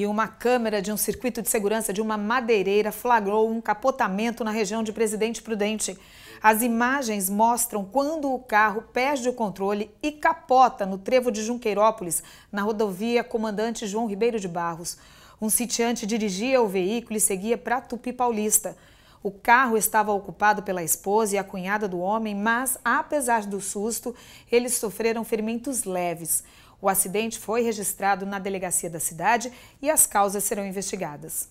E uma câmera de um circuito de segurança de uma madeireira flagrou um capotamento na região de Presidente Prudente. As imagens mostram quando o carro perde o controle e capota no trevo de Junqueirópolis, na rodovia Comandante João Ribeiro de Barros. Um sitiante dirigia o veículo e seguia para Tupi Paulista. O carro estava ocupado pela esposa e a cunhada do homem, mas, apesar do susto, eles sofreram ferimentos leves. O acidente foi registrado na delegacia da cidade e as causas serão investigadas.